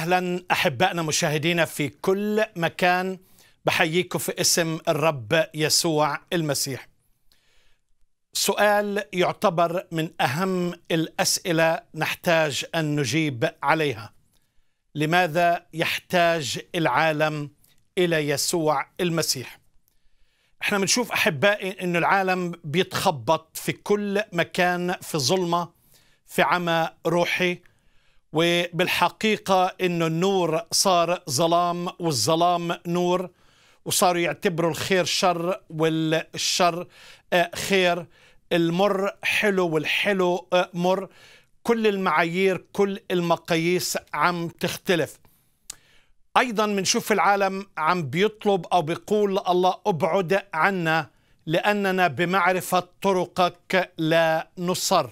اهلا احبائنا مشاهدينا في كل مكان بحييكم في اسم الرب يسوع المسيح. سؤال يعتبر من اهم الاسئله نحتاج ان نجيب عليها. لماذا يحتاج العالم الى يسوع المسيح؟ احنا بنشوف احبائي انه العالم بيتخبط في كل مكان في ظلمه في عمى روحي وبالحقيقة أنه النور صار ظلام والظلام نور وصاروا يعتبروا الخير شر والشر آه، خير المر حلو والحلو آه، مر كل المعايير كل المقاييس عم تختلف أيضا بنشوف العالم عم بيطلب أو بيقول الله أبعد عنا لأننا بمعرفة طرقك لا نصر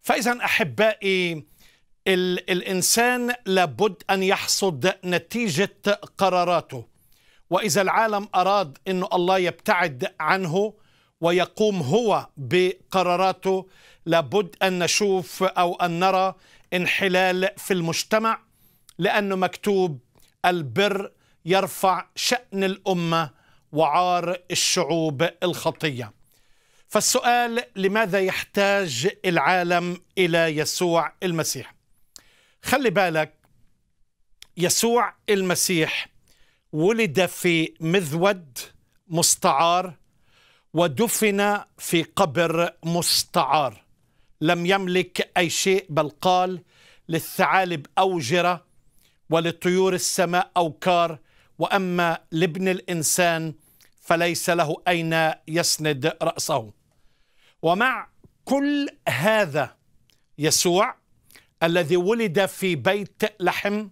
فإذا أحبائي الإنسان لابد أن يحصد نتيجة قراراته وإذا العالم أراد أن الله يبتعد عنه ويقوم هو بقراراته لابد أن نشوف أو أن نرى انحلال في المجتمع لأنه مكتوب البر يرفع شأن الأمة وعار الشعوب الخطية فالسؤال لماذا يحتاج العالم إلى يسوع المسيح؟ خلي بالك يسوع المسيح ولد في مذود مستعار ودفن في قبر مستعار لم يملك اي شيء بل قال للثعالب اوجره ولطيور السماء اوكار واما لابن الانسان فليس له اين يسند راسه ومع كل هذا يسوع الذي ولد في بيت لحم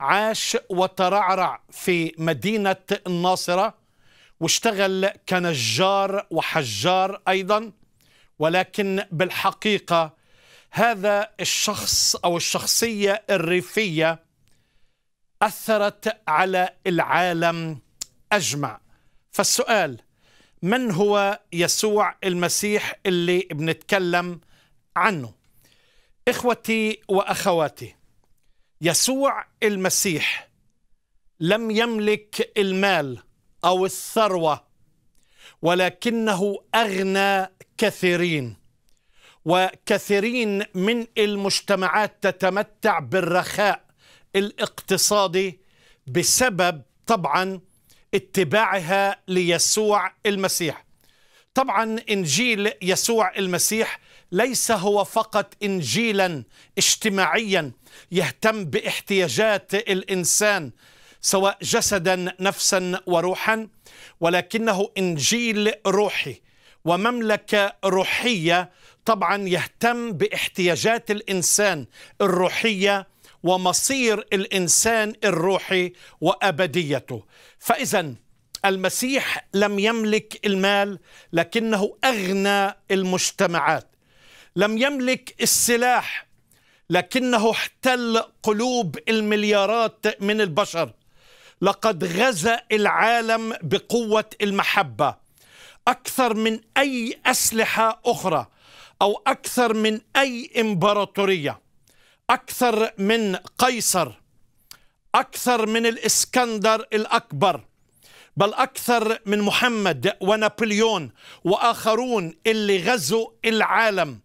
عاش وترعرع في مدينة الناصرة واشتغل كنجار وحجار أيضا ولكن بالحقيقة هذا الشخص أو الشخصية الريفية أثرت على العالم أجمع فالسؤال من هو يسوع المسيح اللي بنتكلم عنه اخوتي واخواتي يسوع المسيح لم يملك المال او الثروه ولكنه اغنى كثيرين وكثيرين من المجتمعات تتمتع بالرخاء الاقتصادي بسبب طبعا اتباعها ليسوع المسيح طبعا انجيل يسوع المسيح ليس هو فقط انجيلا اجتماعيا يهتم باحتياجات الانسان سواء جسدا نفسا وروحا ولكنه انجيل روحي ومملكه روحيه طبعا يهتم باحتياجات الانسان الروحيه ومصير الانسان الروحي وابديته فاذا المسيح لم يملك المال لكنه اغنى المجتمعات لم يملك السلاح لكنه احتل قلوب المليارات من البشر لقد غزا العالم بقوه المحبه اكثر من اي اسلحه اخرى او اكثر من اي امبراطوريه اكثر من قيصر اكثر من الاسكندر الاكبر بل اكثر من محمد ونابليون واخرون اللي غزوا العالم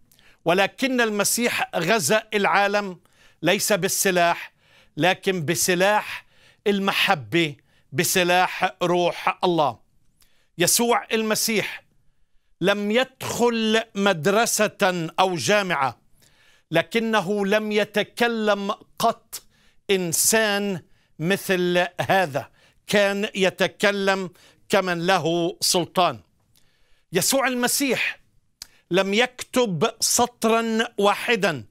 ولكن المسيح غزا العالم ليس بالسلاح لكن بسلاح المحبه بسلاح روح الله يسوع المسيح لم يدخل مدرسه او جامعه لكنه لم يتكلم قط انسان مثل هذا كان يتكلم كمن له سلطان يسوع المسيح لم يكتب سطرا واحدا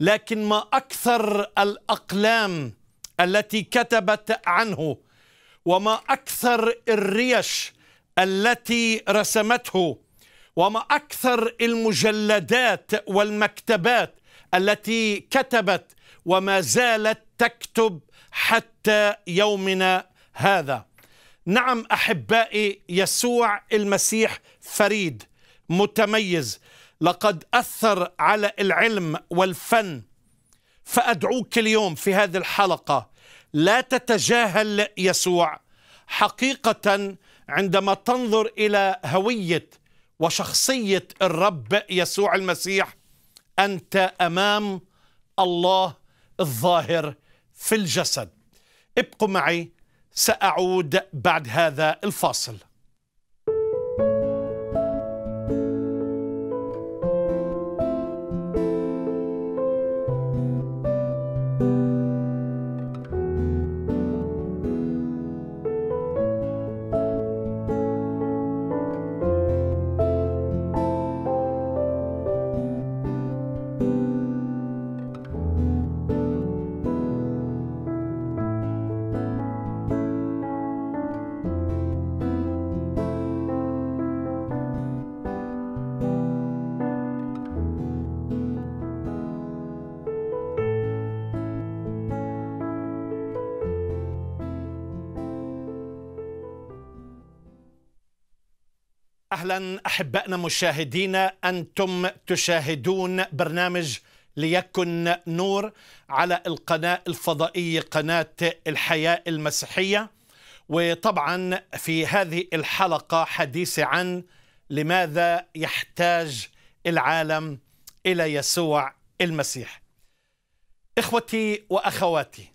لكن ما اكثر الاقلام التي كتبت عنه وما اكثر الريش التي رسمته وما اكثر المجلدات والمكتبات التي كتبت وما زالت تكتب حتى يومنا هذا نعم احبائي يسوع المسيح فريد متميز لقد أثر على العلم والفن فأدعوك اليوم في هذه الحلقة لا تتجاهل يسوع حقيقة عندما تنظر إلى هوية وشخصية الرب يسوع المسيح أنت أمام الله الظاهر في الجسد ابقوا معي سأعود بعد هذا الفاصل أحبائنا مشاهدينا أنتم تشاهدون برنامج ليكن نور على القناة الفضائية قناة الحياة المسيحية وطبعا في هذه الحلقة حديث عن لماذا يحتاج العالم إلى يسوع المسيح إخوتي وأخواتي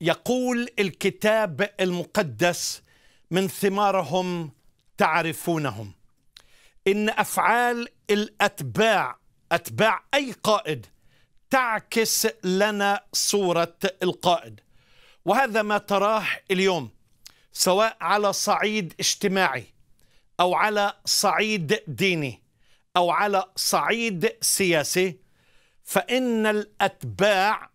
يقول الكتاب المقدس من ثمارهم تعرفونهم ان افعال الاتباع اتباع اي قائد تعكس لنا صوره القائد وهذا ما تراه اليوم سواء على صعيد اجتماعي او على صعيد ديني او على صعيد سياسي فان الاتباع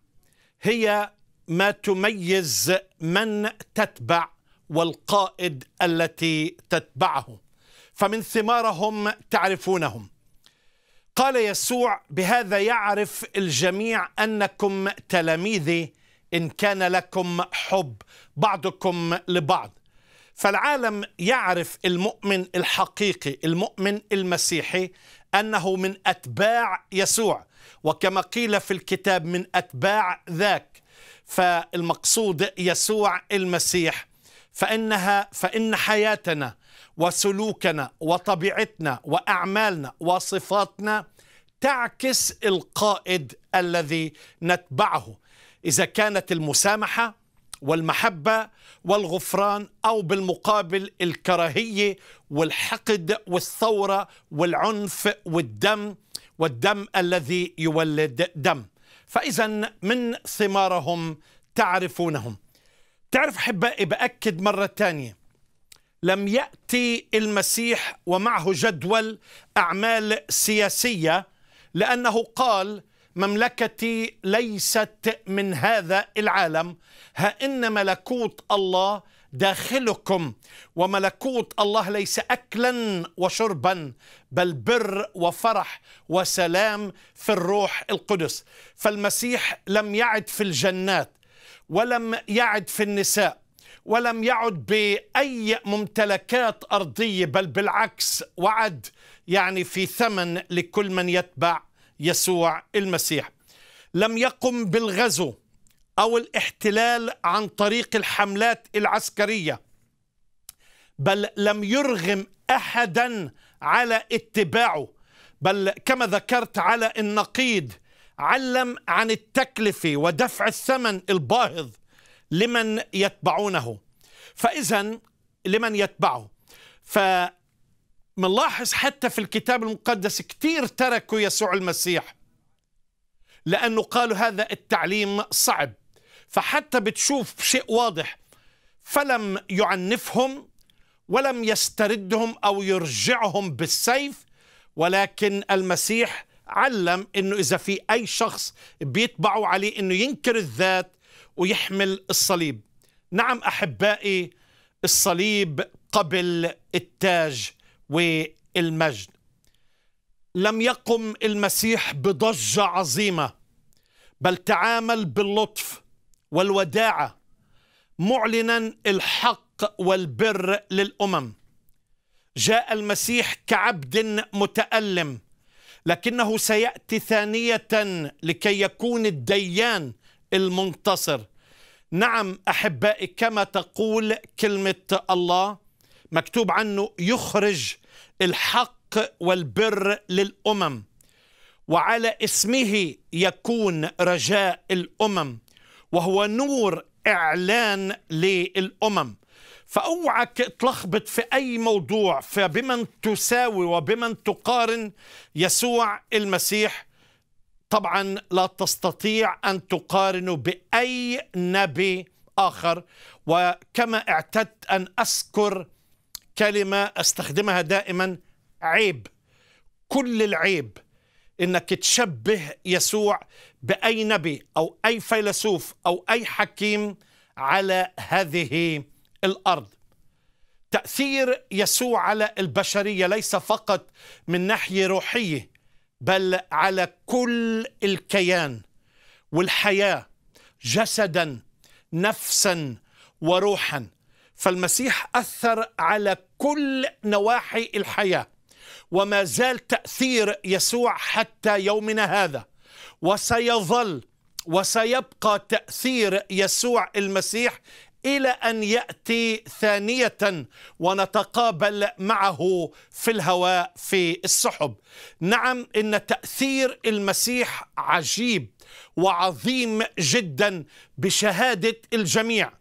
هي ما تميز من تتبع والقائد التي تتبعه فمن ثمارهم تعرفونهم قال يسوع بهذا يعرف الجميع انكم تلاميذي ان كان لكم حب بعضكم لبعض فالعالم يعرف المؤمن الحقيقي المؤمن المسيحي انه من اتباع يسوع وكما قيل في الكتاب من اتباع ذاك فالمقصود يسوع المسيح فانها فان حياتنا وسلوكنا وطبيعتنا واعمالنا وصفاتنا تعكس القائد الذي نتبعه اذا كانت المسامحه والمحبه والغفران او بالمقابل الكراهيه والحقد والثوره والعنف والدم والدم الذي يولد دم فاذا من ثمارهم تعرفونهم تعرف احبائي باكد مره ثانيه لم يأتي المسيح ومعه جدول أعمال سياسية لأنه قال مملكتي ليست من هذا العالم ها إن ملكوت الله داخلكم وملكوت الله ليس اكلا وشربا بل بر وفرح وسلام في الروح القدس فالمسيح لم يعد في الجنات ولم يعد في النساء ولم يعد باي ممتلكات ارضيه بل بالعكس وعد يعني في ثمن لكل من يتبع يسوع المسيح لم يقم بالغزو او الاحتلال عن طريق الحملات العسكريه بل لم يرغم احدا على اتباعه بل كما ذكرت على النقيض علم عن التكلفه ودفع الثمن الباهظ لمن يتبعونه فإذا لمن يتبعه فمنلاحظ حتى في الكتاب المقدس كثير تركوا يسوع المسيح لأنه قالوا هذا التعليم صعب فحتى بتشوف شيء واضح فلم يعنفهم ولم يستردهم أو يرجعهم بالسيف ولكن المسيح علم أنه إذا في أي شخص بيتبعوا عليه أنه ينكر الذات ويحمل الصليب نعم احبائي الصليب قبل التاج والمجد لم يقم المسيح بضجه عظيمه بل تعامل باللطف والوداعه معلنا الحق والبر للامم جاء المسيح كعبد متالم لكنه سياتي ثانيه لكي يكون الديان المنتصر نعم احبائي كما تقول كلمه الله مكتوب عنه يخرج الحق والبر للامم وعلى اسمه يكون رجاء الامم وهو نور اعلان للامم فاوعك تلخبط في اي موضوع فبمن تساوي وبمن تقارن يسوع المسيح طبعا لا تستطيع أن تقارنه بأي نبي آخر وكما اعتدت أن أذكر كلمة أستخدمها دائما عيب كل العيب انك تشبه يسوع باي نبي او اي فيلسوف او اي حكيم على هذه الارض. تاثير يسوع على البشريه ليس فقط من ناحيه روحيه بل على كل الكيان والحياه جسدا نفسا وروحا فالمسيح اثر على كل نواحي الحياه وما زال تاثير يسوع حتى يومنا هذا وسيظل وسيبقى تاثير يسوع المسيح الى ان ياتي ثانيه ونتقابل معه في الهواء في السحب نعم ان تاثير المسيح عجيب وعظيم جدا بشهاده الجميع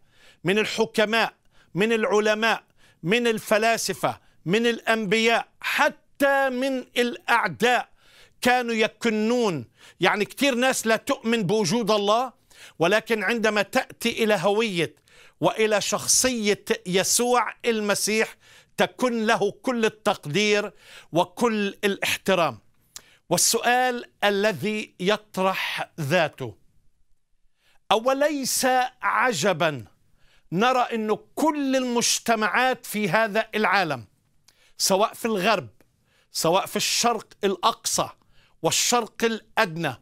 من الحكماء من العلماء من الفلاسفه من الانبياء حتى من الاعداء كانوا يكنون يعني كثير ناس لا تؤمن بوجود الله ولكن عندما تاتي الى هويه والى شخصيه يسوع المسيح تكن له كل التقدير وكل الاحترام والسؤال الذي يطرح ذاته اوليس عجبا نرى أن كل المجتمعات في هذا العالم سواء في الغرب سواء في الشرق الأقصى والشرق الأدنى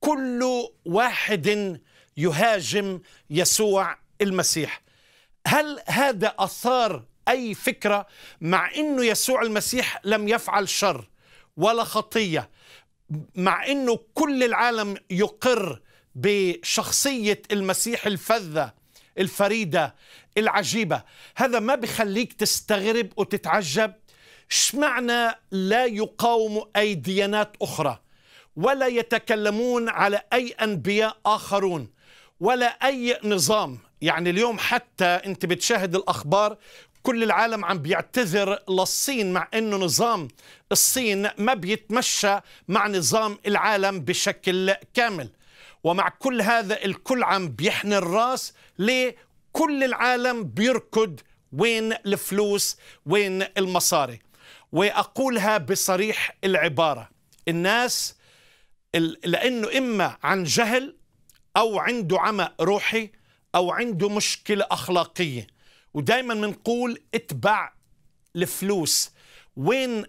كل واحد يهاجم يسوع المسيح هل هذا أثار أي فكرة مع أنه يسوع المسيح لم يفعل شر ولا خطية مع أنه كل العالم يقر بشخصية المسيح الفذة الفريدة العجيبة هذا ما بخليك تستغرب وتتعجب شمعنا لا يقاوم أي ديانات أخرى ولا يتكلمون على أي أنبياء آخرون ولا أي نظام يعني اليوم حتى انت بتشاهد الاخبار كل العالم عم بيعتذر للصين مع انه نظام الصين ما بيتمشى مع نظام العالم بشكل كامل ومع كل هذا الكل عم بيحني الراس ليه كل العالم بيركض وين الفلوس وين المصاري واقولها بصريح العباره الناس لانه اما عن جهل او عنده عمى روحي او عنده مشكله اخلاقيه ودائما بنقول اتبع الفلوس وين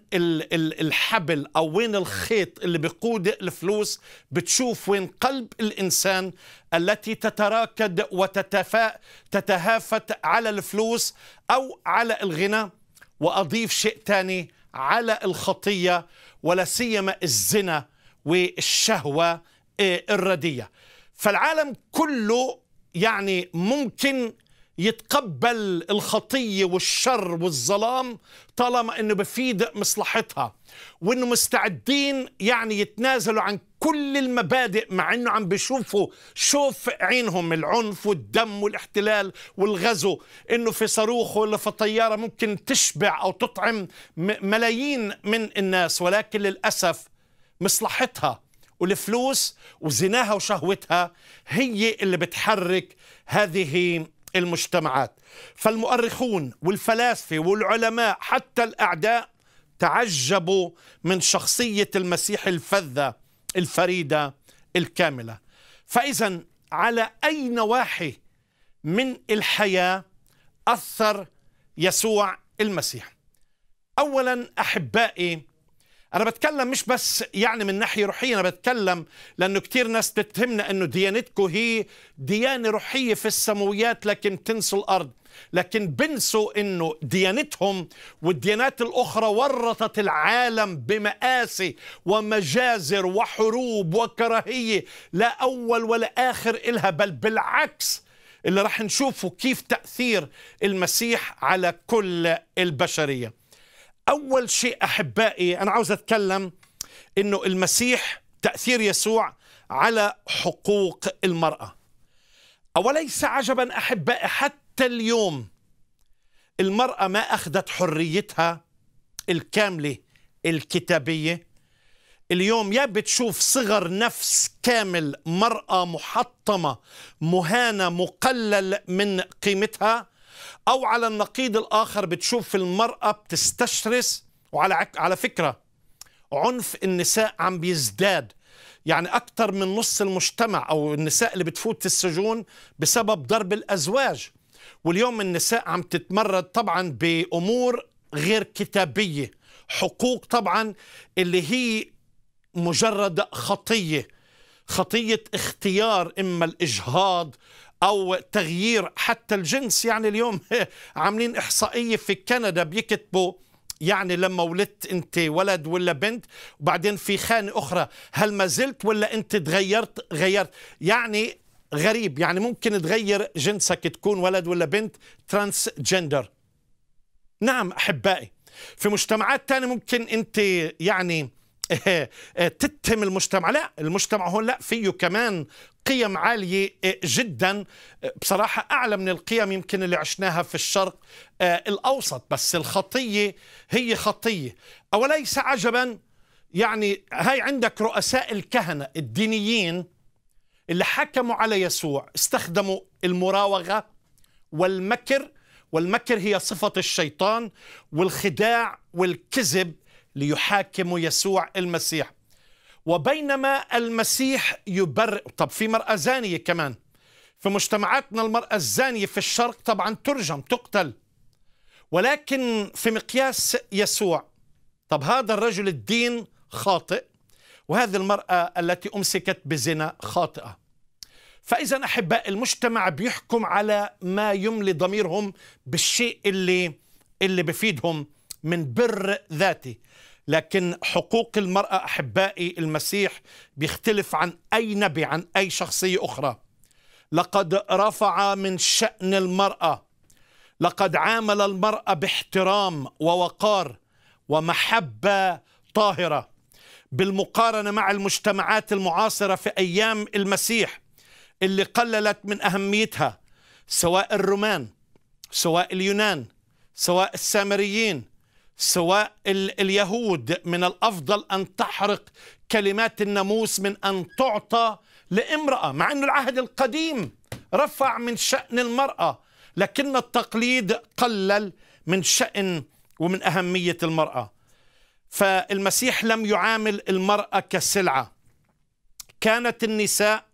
الحبل او وين الخيط اللي بيقود الفلوس بتشوف وين قلب الانسان التي تتراكد وتتفا تتهافت على الفلوس او على الغنى واضيف شيء ثاني على الخطيه ولا سيما الزنا والشهوه إيه، الرديه فالعالم كله يعني ممكن يتقبل الخطية والشر والظلام طالما انه بفيد مصلحتها وانه مستعدين يعني يتنازلوا عن كل المبادئ مع انه عم بيشوفوا شوف عينهم العنف والدم والاحتلال والغزو انه في صاروخ ولا في طيارة ممكن تشبع او تطعم ملايين من الناس ولكن للأسف مصلحتها والفلوس وزناها وشهوتها هي اللي بتحرك هذه المجتمعات فالمؤرخون والفلاسفه والعلماء حتى الاعداء تعجبوا من شخصيه المسيح الفذه الفريده الكامله فاذا على اي نواحي من الحياه اثر يسوع المسيح اولا احبائي انا بتكلم مش بس يعني من ناحيه روحيه انا بتكلم لانه كثير ناس تتهمنا انه ديانتكم هي ديانه روحيه في السماويات لكن تنسوا الارض لكن بنسوا انه ديانتهم والديانات الاخرى ورطت العالم بمآسي ومجازر وحروب وكراهيه لا اول ولا اخر الها بل بالعكس اللي راح نشوفه كيف تاثير المسيح على كل البشريه أول شيء أحبائي أنا عاوز أتكلم أنه المسيح تأثير يسوع على حقوق المرأة أوليس عجبا أحبائي حتى اليوم المرأة ما أخذت حريتها الكاملة الكتابية اليوم يا بتشوف صغر نفس كامل مرأة محطمة مهانة مقلل من قيمتها أو على النقيض الآخر بتشوف المرأة بتستشرس وعلى على فكرة عنف النساء عم بيزداد يعني أكثر من نص المجتمع أو النساء اللي بتفوت السجون بسبب ضرب الأزواج واليوم النساء عم تتمرد طبعا بأمور غير كتابية حقوق طبعا اللي هي مجرد خطية خطية اختيار إما الإجهاض او تغيير حتى الجنس يعني اليوم عاملين احصائيه في كندا بيكتبوا يعني لما ولدت انت ولد ولا بنت وبعدين في خانه اخرى هل ما زلت ولا انت تغيرت غيرت يعني غريب يعني ممكن تغير جنسك تكون ولد ولا بنت ترانس جندر نعم احبائي في مجتمعات تانية ممكن انت يعني تتهم المجتمع لا المجتمع هون لا فيه كمان قيم عالية آه، جدا آه، بصراحة أعلى من القيم يمكن اللي عشناها في الشرق آه، الأوسط بس الخطية هي خطية أوليس عجبا يعني هاي عندك رؤساء الكهنة الدينيين اللي حكموا على يسوع استخدموا المراوغة والمكر والمكر هي صفة الشيطان والخداع والكذب ليحاكموا يسوع المسيح وبينما المسيح يبرئ طب في مرأة زانية كمان في مجتمعاتنا المرأة الزانية في الشرق طبعا ترجم تقتل ولكن في مقياس يسوع طب هذا الرجل الدين خاطئ وهذه المرأة التي أمسكت بزنا خاطئة فإذا أحباء المجتمع بيحكم على ما يملي ضميرهم بالشيء اللي اللي بفيدهم من بر ذاتي لكن حقوق المرأة أحبائي المسيح بيختلف عن أي نبي عن أي شخصية أخرى لقد رفع من شأن المرأة لقد عامل المرأة باحترام ووقار ومحبة طاهرة بالمقارنة مع المجتمعات المعاصرة في أيام المسيح اللي قللت من أهميتها سواء الرومان سواء اليونان سواء السامريين سواء اليهود من الافضل ان تحرق كلمات الناموس من ان تعطى لامراه مع ان العهد القديم رفع من شان المراه لكن التقليد قلل من شان ومن اهميه المراه فالمسيح لم يعامل المراه كسلعه كانت النساء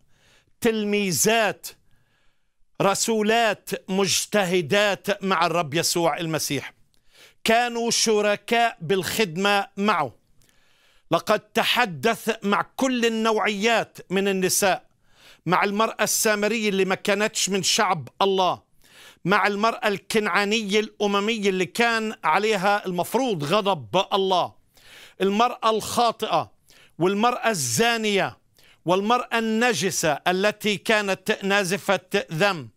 تلميذات رسولات مجتهدات مع الرب يسوع المسيح كانوا شركاء بالخدمة معه لقد تحدث مع كل النوعيات من النساء مع المرأة السامرية اللي ما كانتش من شعب الله مع المرأة الكنعانية الأممية اللي كان عليها المفروض غضب الله المرأة الخاطئة والمرأة الزانية والمرأة النجسة التي كانت نازفة ذنب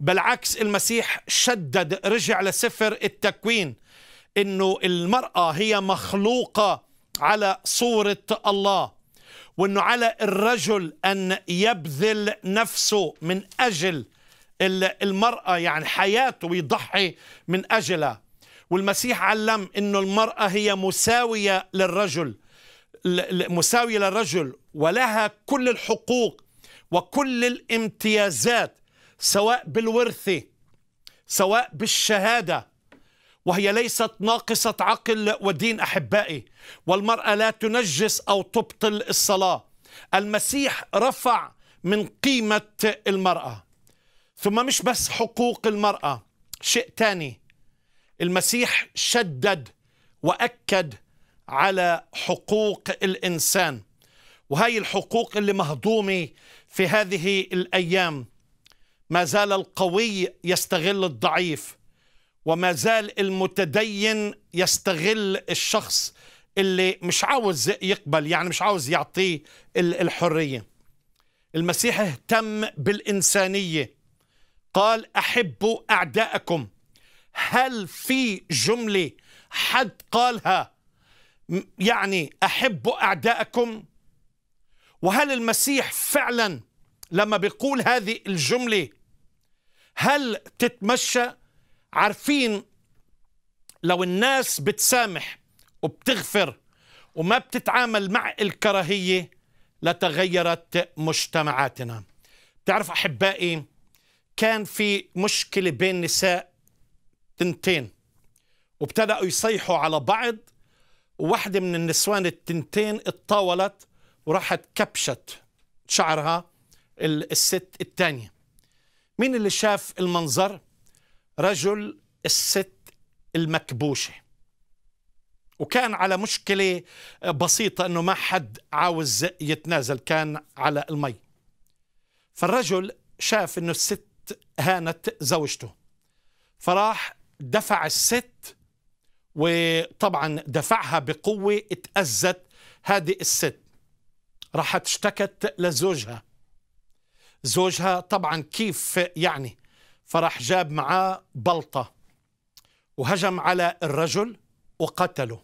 بالعكس المسيح شدد رجع لسفر التكوين انه المراه هي مخلوقه على صوره الله وانه على الرجل ان يبذل نفسه من اجل المراه يعني حياته ويضحي من اجلها والمسيح علم انه المراه هي مساويه للرجل مساويه للرجل ولها كل الحقوق وكل الامتيازات سواء بالورثه سواء بالشهاده وهي ليست ناقصة عقل ودين أحبائي والمرأة لا تنجس أو تبطل الصلاة المسيح رفع من قيمة المرأة ثم مش بس حقوق المرأة شيء تاني المسيح شدد وأكد على حقوق الإنسان وهي الحقوق اللي مهضومة في هذه الأيام ما زال القوي يستغل الضعيف وما زال المتدين يستغل الشخص اللي مش عاوز يقبل يعني مش عاوز يعطيه الحرية المسيح اهتم بالإنسانية قال أحبوا أعداءكم هل في جملة حد قالها يعني أحبوا أعداءكم وهل المسيح فعلا لما بيقول هذه الجملة هل تتمشى عارفين لو الناس بتسامح وبتغفر وما بتتعامل مع الكراهية لتغيرت مجتمعاتنا بتعرف أحبائي كان في مشكلة بين نساء تنتين وابتدأوا يصيحوا على بعض وواحدة من النسوان التنتين اتطاولت وراحت كبشت شعرها الست الثانية مين اللي شاف المنظر رجل الست المكبوشه وكان على مشكله بسيطه انه ما حد عاوز يتنازل كان على المي فالرجل شاف انه الست هانت زوجته فراح دفع الست وطبعا دفعها بقوه اتاذت هذه الست راحت اشتكت لزوجها زوجها طبعا كيف يعني فراح جاب معاه بلطة وهجم على الرجل وقتله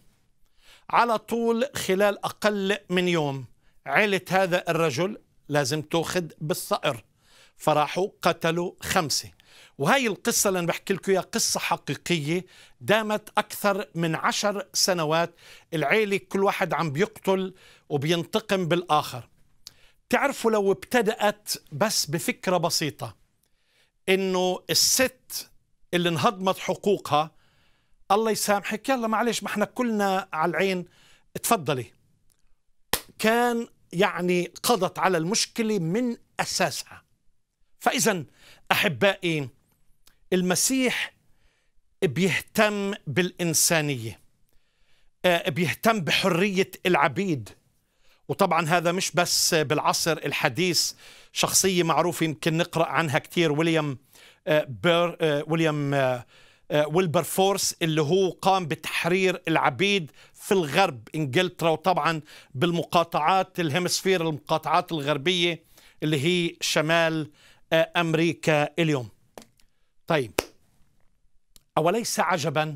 على طول خلال أقل من يوم عيلة هذا الرجل لازم تأخذ بالصقر فراحوا قتلوا خمسة وهي القصة اللي أنا بحكي لكم إياها قصة حقيقية دامت أكثر من عشر سنوات العيلة كل واحد عم بيقتل وبينتقم بالآخر تعرفوا لو ابتدأت بس بفكرة بسيطة انه الست اللي انهضمت حقوقها الله يسامحك يلا معلش ما احنا كلنا على العين اتفضلي كان يعني قضت على المشكله من اساسها فاذا احبائي المسيح بيهتم بالانسانيه آه، بيهتم بحريه العبيد وطبعا هذا مش بس بالعصر الحديث شخصيه معروفه يمكن نقرا عنها كثير ويليام آه، بير آه، ويليام آه، ويلبر فورس اللي هو قام بتحرير العبيد في الغرب انجلترا وطبعا بالمقاطعات الهيمسفير المقاطعات الغربيه اللي هي شمال امريكا اليوم. طيب اوليس عجبا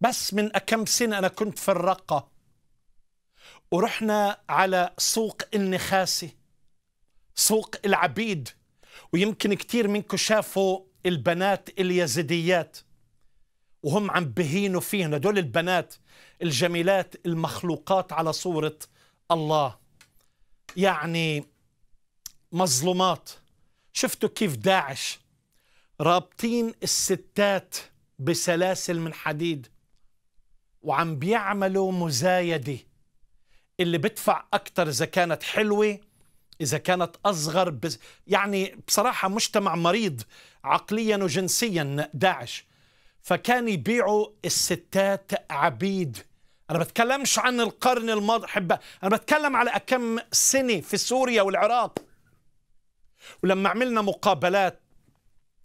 بس من كم سنه انا كنت في الرقه ورحنا على سوق النخاسي سوق العبيد ويمكن كثير منكم شافوا البنات اليزيديات وهم عم بهينوا فيهن هدول البنات الجميلات المخلوقات على صورة الله يعني مظلومات شفتوا كيف داعش رابطين الستات بسلاسل من حديد وعم بيعملوا مزايدة اللي بدفع أكتر إذا كانت حلوة إذا كانت أصغر بز... يعني بصراحة مجتمع مريض عقليا وجنسيا داعش فكان يبيعوا الستات عبيد أنا بتكلمش عن القرن الماضي حبة أنا بتكلم على كم سنة في سوريا والعراق ولما عملنا مقابلات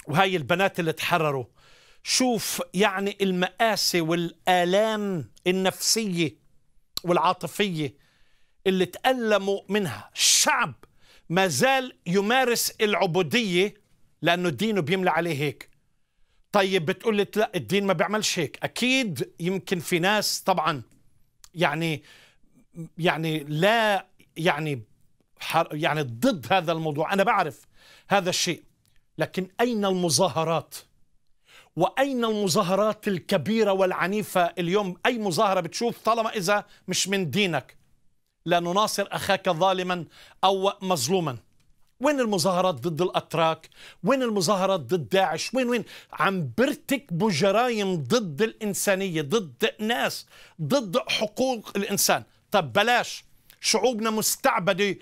وهاي البنات اللي تحرروا شوف يعني المآسي والآلام النفسية والعاطفية اللي تألموا منها الشعب ما زال يمارس العبودية لأنه دينه بيملى عليه هيك طيب بتقول لي لا الدين ما بيعملش هيك أكيد يمكن في ناس طبعا يعني يعني لا يعني يعني ضد هذا الموضوع أنا بعرف هذا الشيء لكن أين المظاهرات وأين المظاهرات الكبيرة والعنيفة اليوم أي مظاهرة بتشوف طالما إذا مش من دينك لا نناصر أخاك ظالما أو مظلوما وين المظاهرات ضد الأتراك وين المظاهرات ضد داعش وين وين عم بيرتكبوا جرائم ضد الإنسانية ضد ناس ضد حقوق الإنسان طب بلاش شعوبنا مستعبدة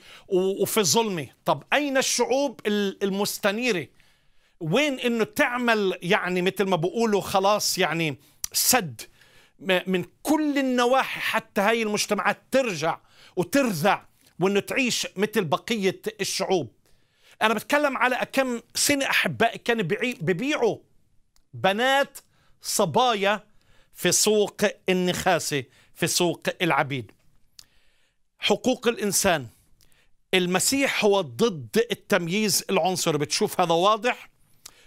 وفي ظلمة طب أين الشعوب المستنيرة وين أنه تعمل يعني مثل ما بقولوا خلاص يعني سد من كل النواحي حتى هاي المجتمعات ترجع وترزع وانه تعيش مثل بقيه الشعوب انا بتكلم على كم سنه احبائي كانوا ببيعوا بنات صبايا في سوق النخاسه في سوق العبيد حقوق الانسان المسيح هو ضد التمييز العنصري بتشوف هذا واضح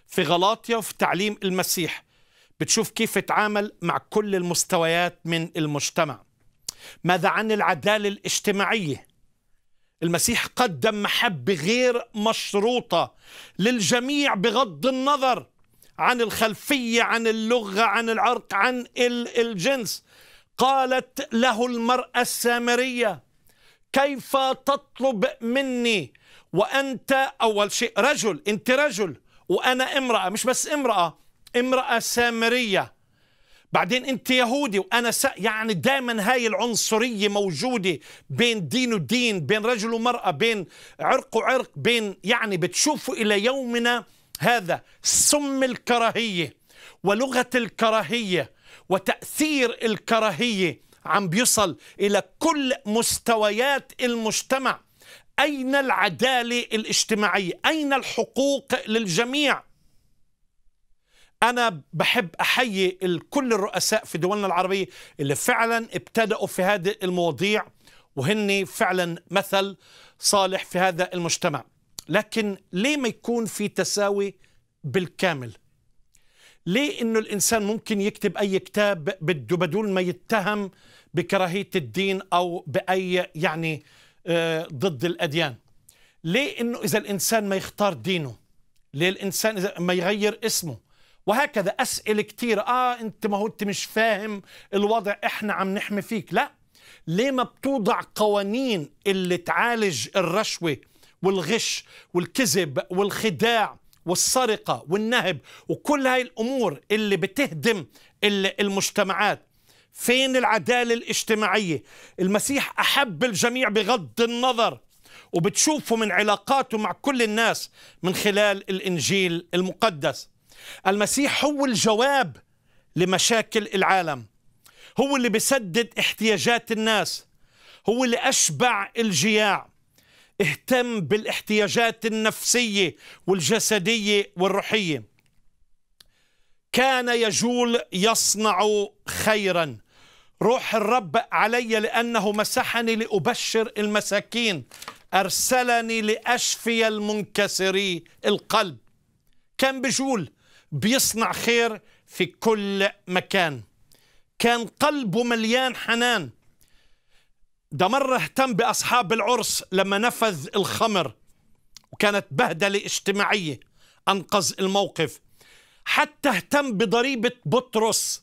في غلاطيا وفي تعليم المسيح بتشوف كيف تعامل مع كل المستويات من المجتمع ماذا عن العداله الاجتماعيه المسيح قدم محبه غير مشروطه للجميع بغض النظر عن الخلفيه عن اللغه عن العرق عن الجنس قالت له المراه السامريه كيف تطلب مني وانت اول شيء رجل انت رجل وانا امراه مش بس امراه امراه سامريه بعدين انت يهودي وانا س... يعني دائما هاي العنصريه موجوده بين دين ودين بين رجل ومراه بين عرق وعرق بين يعني بتشوفوا الى يومنا هذا سم الكراهيه ولغه الكراهيه وتاثير الكراهيه عم بيصل الى كل مستويات المجتمع اين العداله الاجتماعيه اين الحقوق للجميع أنا بحب أحيي كل الرؤساء في دولنا العربية اللي فعلا ابتدأوا في هذه المواضيع وهن فعلا مثل صالح في هذا المجتمع لكن ليه ما يكون في تساوي بالكامل ليه انه الانسان ممكن يكتب اي كتاب بده بدون ما يتهم بكراهيه الدين او باي يعني آه، ضد الاديان ليه انه اذا الانسان ما يختار دينه ليه الانسان اذا ما يغير اسمه وهكذا اسئله كتير اه انت ما هو انت مش فاهم الوضع احنا عم نحمي فيك لا ليه ما بتوضع قوانين اللي تعالج الرشوه والغش والكذب والخداع والسرقه والنهب وكل هاي الامور اللي بتهدم المجتمعات فين العداله الاجتماعيه المسيح احب الجميع بغض النظر وبتشوفه من علاقاته مع كل الناس من خلال الانجيل المقدس المسيح هو الجواب لمشاكل العالم هو اللي بسدد احتياجات الناس هو اللي أشبع الجياع اهتم بالاحتياجات النفسية والجسدية والروحية كان يجول يصنع خيرا روح الرب علي لأنه مسحني لأبشر المساكين أرسلني لأشفي المنكسري القلب كان بجول بيصنع خير في كل مكان كان قلبه مليان حنان ده مرة اهتم بأصحاب العرس لما نفذ الخمر وكانت بهدلة اجتماعية أنقذ الموقف حتى اهتم بضريبة بطرس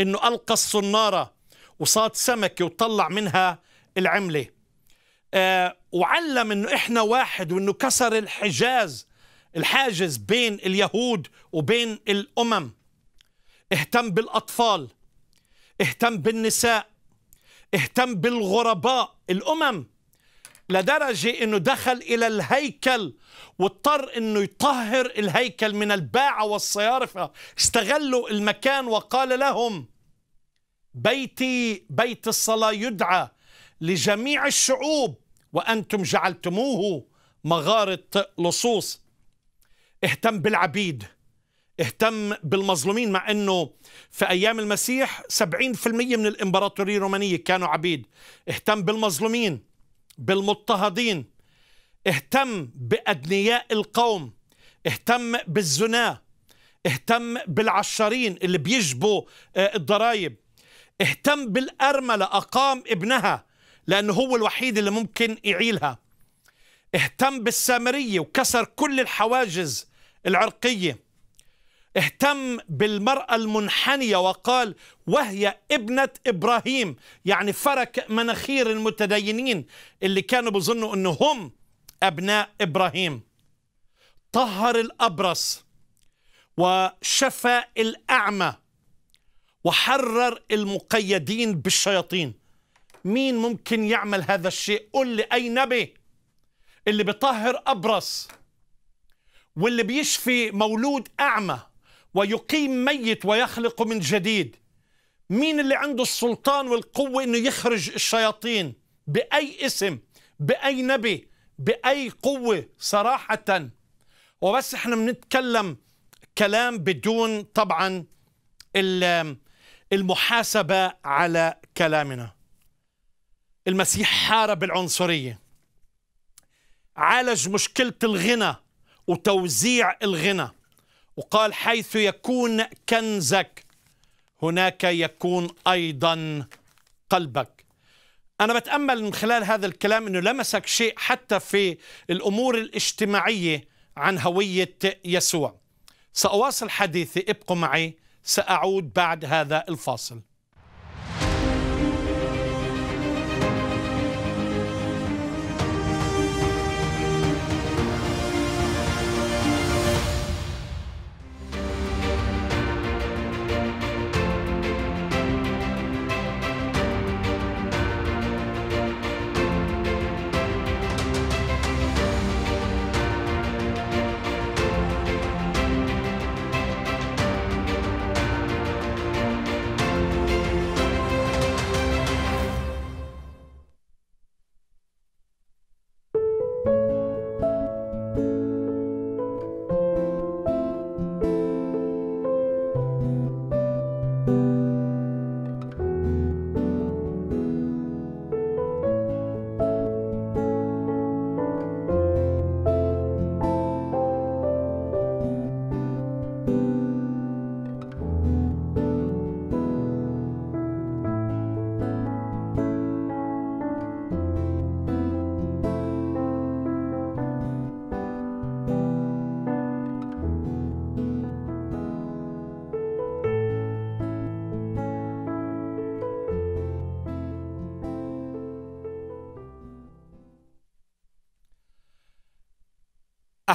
إنه ألقى الصنارة وصاد سمكة وطلع منها العملة آه وعلم إنه إحنا واحد وإنه كسر الحجاز الحاجز بين اليهود وبين الامم اهتم بالاطفال اهتم بالنساء اهتم بالغرباء الامم لدرجه انه دخل الى الهيكل واضطر انه يطهر الهيكل من الباعه والصيارفه استغلوا المكان وقال لهم بيتي بيت الصلاه يدعى لجميع الشعوب وانتم جعلتموه مغاره لصوص اهتم بالعبيد اهتم بالمظلومين مع انه في ايام المسيح 70% من الامبراطوريه الرومانيه كانوا عبيد اهتم بالمظلومين بالمضطهدين اهتم بادنياء القوم اهتم بالزناه اهتم بالعشارين اللي بيجبوا آه، الضرائب اهتم بالارمله اقام ابنها لانه هو الوحيد اللي ممكن يعيلها اهتم بالسامريه وكسر كل الحواجز العرقية اهتم بالمرأة المنحنية وقال وهي ابنة إبراهيم يعني فرك مناخير المتدينين اللي كانوا بظنوا أنه هم أبناء إبراهيم طهر الأبرص وشفى الأعمى وحرر المقيدين بالشياطين مين ممكن يعمل هذا الشيء قل لي أي نبي اللي بيطهر أبرص واللي بيشفي مولود أعمى ويقيم ميت ويخلقه من جديد مين اللي عنده السلطان والقوة إنه يخرج الشياطين بأي اسم بأي نبي بأي قوة صراحة وبس احنا بنتكلم كلام بدون طبعا المحاسبة على كلامنا المسيح حارب العنصرية عالج مشكلة الغنى وتوزيع الغنى وقال حيث يكون كنزك هناك يكون ايضا قلبك انا بتامل من خلال هذا الكلام انه لمسك شيء حتى في الامور الاجتماعيه عن هويه يسوع ساواصل حديثي ابقوا معي ساعود بعد هذا الفاصل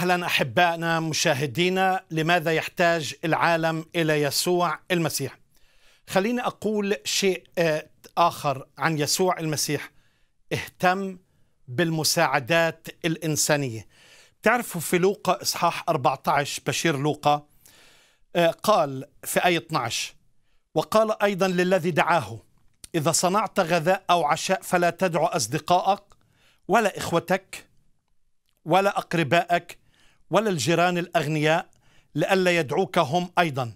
اهلا احبائنا مشاهدينا لماذا يحتاج العالم الى يسوع المسيح خليني اقول شيء آه، اخر عن يسوع المسيح اهتم بالمساعدات الانسانيه تعرفوا في لوقا اصحاح 14 بشير لوقا آه، قال في اي 12 وقال ايضا للذي دعاه اذا صنعت غذاء او عشاء فلا تدع اصدقائك ولا اخوتك ولا أقربائك ولا الجيران الأغنياء لئلا يدعوك هم أيضا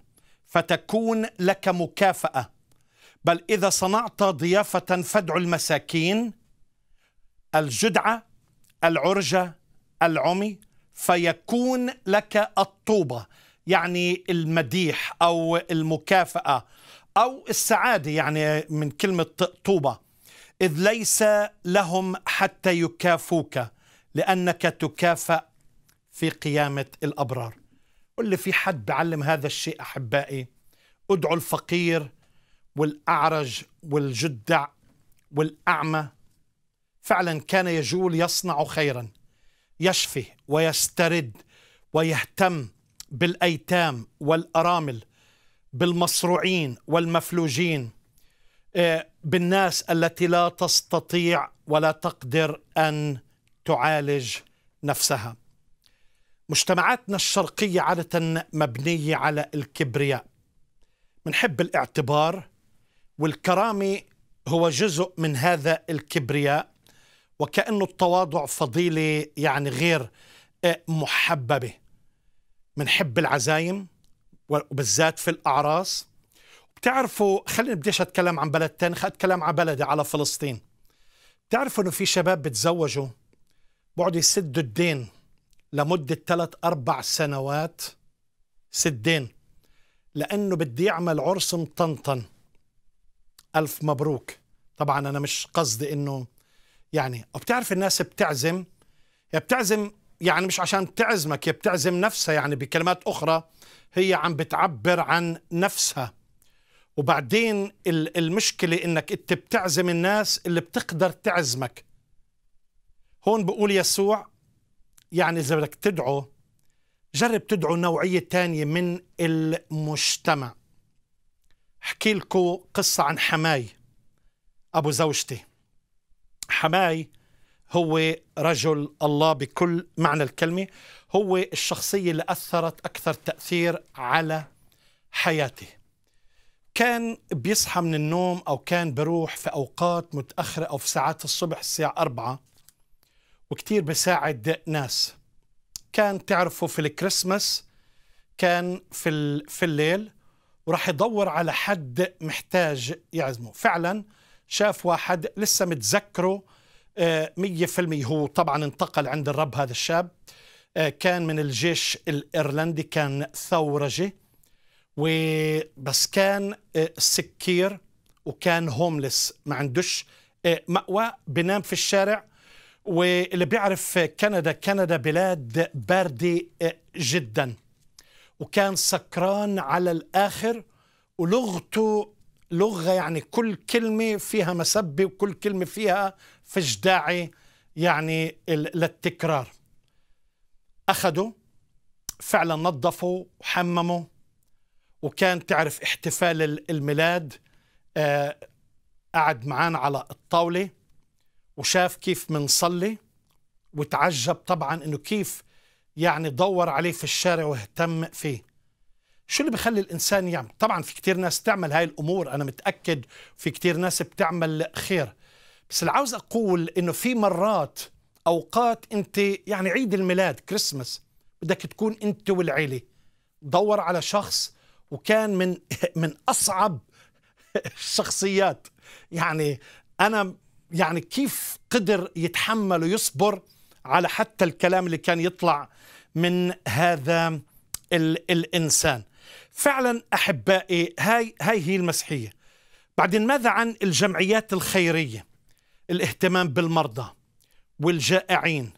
فتكون لك مكافأة بل إذا صنعت ضيافة فادع المساكين الجدعة العرجة العمي فيكون لك الطوبة يعني المديح أو المكافأة أو السعادة يعني من كلمة طوبة إذ ليس لهم حتى يكافوك لأنك تكافأ في قيامة الأبرار قل لي في حد بعلم هذا الشيء أحبائي ادعوا الفقير والأعرج والجدع والأعمى فعلا كان يجول يصنع خيرا يشفي ويسترد ويهتم بالأيتام والأرامل بالمصروعين والمفلوجين آه، بالناس التي لا تستطيع ولا تقدر أن تعالج نفسها مجتمعاتنا الشرقية عادة مبنية على الكبرياء منحب الاعتبار والكرامة هو جزء من هذا الكبرياء وكأنه التواضع فضيلة يعني غير آه، محببة منحب العزايم وبالذات في الأعراس بتعرفوا خليني بديش أتكلم عن بلد تاني أتكلم عن بلدي على فلسطين بتعرفوا أنه في شباب بتزوجوا بعد يسدوا الدين لمدة ثلاث أربع سنوات سدين لأنه بدي يعمل عرس مطنطن ألف مبروك طبعا أنا مش قصدي إنه يعني وبتعرف الناس بتعزم هي بتعزم يعني مش عشان تعزمك هي بتعزم نفسها يعني بكلمات أخرى هي عم بتعبر عن نفسها وبعدين المشكلة إنك أنت بتعزم الناس اللي بتقدر تعزمك هون بقول يسوع يعني إذا بدك تدعو جرب تدعو نوعية تانية من المجتمع احكي لكم قصة عن حماي أبو زوجتي حماي هو رجل الله بكل معنى الكلمة هو الشخصية اللي أثرت أكثر تأثير على حياتي كان بيصحى من النوم أو كان بروح في أوقات متأخرة أو في ساعات الصبح الساعة أربعة وكتير بساعد ناس كان تعرفه في الكريسماس كان في في الليل وراح يدور على حد محتاج يعزمه فعلا شاف واحد لسه متذكره آه، مية في المية هو طبعا انتقل عند الرب هذا الشاب آه، كان من الجيش الإيرلندي كان ثورجي بس كان آه، سكير وكان هوملس ما عندوش مأوى بنام في الشارع واللي بيعرف كندا كندا بلاد باردة آه، جدا وكان سكران على الآخر ولغته لغة يعني كل كلمة فيها مسبة وكل كلمة فيها فجداعي يعني للتكرار أخذوا فعلا نظفوا وحمموا وكان تعرف احتفال الميلاد آه، قعد معانا على الطاولة وشاف كيف منصلي وتعجب طبعا انه كيف يعني دور عليه في الشارع واهتم فيه شو اللي بخلي الانسان يعمل طبعا في كتير ناس تعمل هاي الامور انا متاكد في كتير ناس بتعمل خير بس اللي عاوز اقول انه في مرات اوقات انت يعني عيد الميلاد كريسماس بدك تكون انت والعيله دور على شخص وكان من من اصعب الشخصيات يعني انا يعني كيف قدر يتحمل ويصبر على حتى الكلام اللي كان يطلع من هذا ال الإنسان فعلا أحبائي هاي, هاي هي المسيحية بعدين ماذا عن الجمعيات الخيرية الاهتمام بالمرضى والجائعين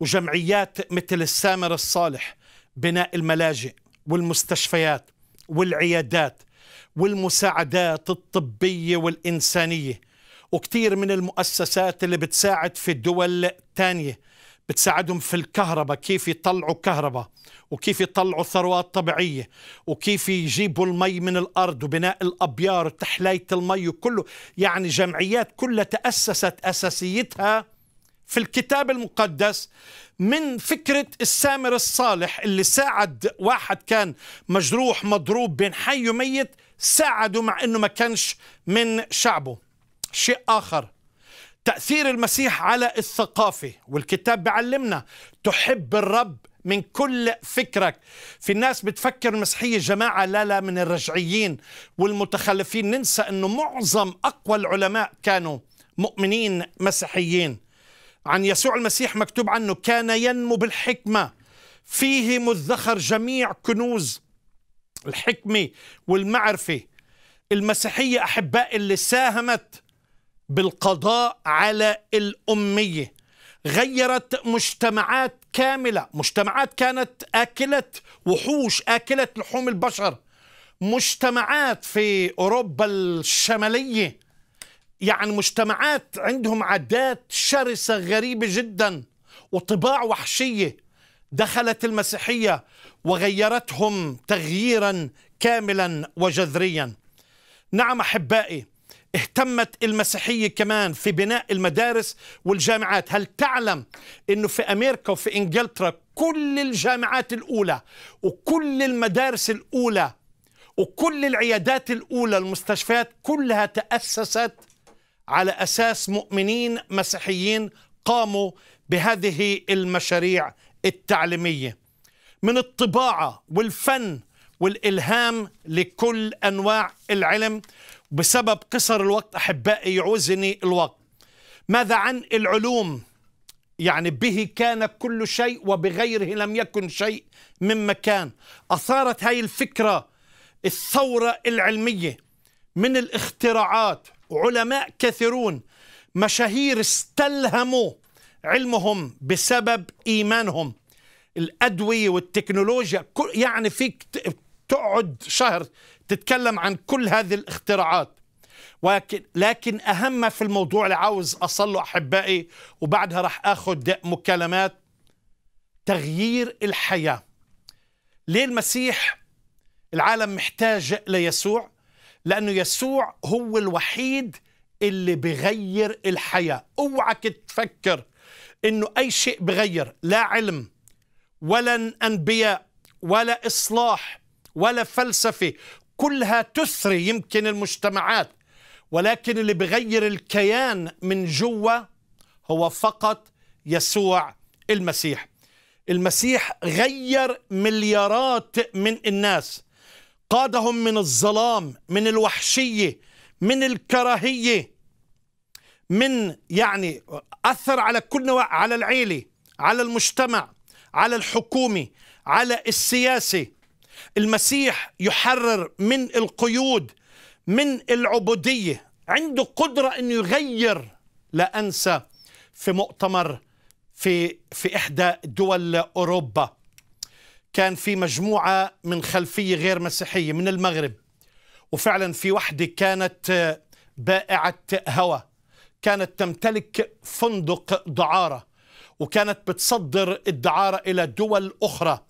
وجمعيات مثل السامر الصالح بناء الملاجئ والمستشفيات والعيادات والمساعدات الطبية والإنسانية وكثير من المؤسسات اللي بتساعد في الدول تانية بتساعدهم في الكهرباء كيف يطلعوا كهرباء وكيف يطلعوا ثروات طبيعية وكيف يجيبوا المي من الأرض وبناء الأبيار وتحلية المي وكله يعني جمعيات كلها تأسست أساسيتها في الكتاب المقدس من فكرة السامر الصالح اللي ساعد واحد كان مجروح مضروب بين حي وميت ساعده مع أنه ما كانش من شعبه شيء آخر تأثير المسيح على الثقافة والكتاب بعلمنا تحب الرب من كل فكرك في الناس بتفكر المسيحية جماعة لا لا من الرجعيين والمتخلفين ننسى أنه معظم أقوى العلماء كانوا مؤمنين مسيحيين عن يسوع المسيح مكتوب عنه كان ينمو بالحكمة فيه مذخر جميع كنوز الحكمة والمعرفة المسيحية أحباء اللي ساهمت بالقضاء على الأمية غيرت مجتمعات كاملة مجتمعات كانت آكلة وحوش آكلة لحوم البشر مجتمعات في أوروبا الشمالية يعني مجتمعات عندهم عادات شرسة غريبة جدا وطباع وحشية دخلت المسيحية وغيرتهم تغييرا كاملا وجذريا نعم أحبائي اهتمت المسيحية كمان في بناء المدارس والجامعات هل تعلم أنه في أمريكا وفي إنجلترا كل الجامعات الأولى وكل المدارس الأولى وكل العيادات الأولى المستشفيات كلها تأسست على أساس مؤمنين مسيحيين قاموا بهذه المشاريع التعليمية من الطباعة والفن والإلهام لكل أنواع العلم بسبب قصر الوقت أحبائي يعوزني الوقت ماذا عن العلوم يعني به كان كل شيء وبغيره لم يكن شيء مما كان أثارت هاي الفكرة الثورة العلمية من الاختراعات علماء كثيرون مشاهير استلهموا علمهم بسبب إيمانهم الأدوية والتكنولوجيا يعني في تقعد شهر تتكلم عن كل هذه الاختراعات ولكن لكن اهم ما في الموضوع اللي عاوز اصل له احبائي وبعدها راح اخذ مكالمات تغيير الحياه ليه المسيح العالم محتاج ليسوع لانه يسوع هو الوحيد اللي بغير الحياه اوعك تفكر انه اي شيء بغير لا علم ولا انبياء ولا اصلاح ولا فلسفة كلها تثري يمكن المجتمعات ولكن اللي بغير الكيان من جوا هو فقط يسوع المسيح المسيح غير مليارات من الناس قادهم من الظلام من الوحشية من الكراهية من يعني أثر على كل نوع على العيلة على المجتمع على الحكومة على السياسة المسيح يحرر من القيود من العبودية عنده قدرة أنه يغير لا أنسى في مؤتمر في في إحدى دول أوروبا كان في مجموعة من خلفية غير مسيحية من المغرب وفعلا في وحدة كانت بائعة هوى كانت تمتلك فندق دعارة وكانت بتصدر الدعارة إلى دول أخرى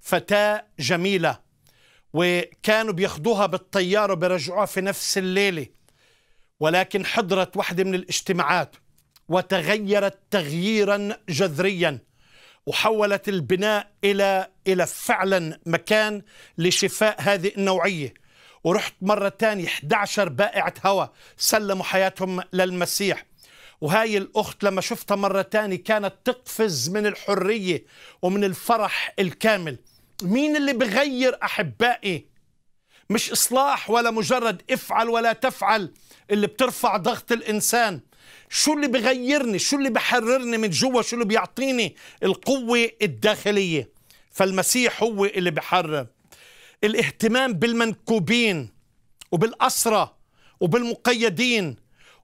فتاة جميلة وكانوا بياخدوها بالطيارة وبيرجعوها في نفس الليلة ولكن حضرت واحدة من الاجتماعات وتغيرت تغييرا جذريا وحولت البناء إلى إلى فعلا مكان لشفاء هذه النوعية ورحت مرة تانية 11 بائعة هواء سلموا حياتهم للمسيح وهاي الأخت لما شفتها مرة تانية كانت تقفز من الحرية ومن الفرح الكامل مين اللي بغير أحبائي مش إصلاح ولا مجرد افعل ولا تفعل اللي بترفع ضغط الإنسان شو اللي بغيرني شو اللي بحررني من جوا شو اللي بيعطيني القوة الداخلية فالمسيح هو اللي بحرر الاهتمام بالمنكوبين وبالأسرة وبالمقيدين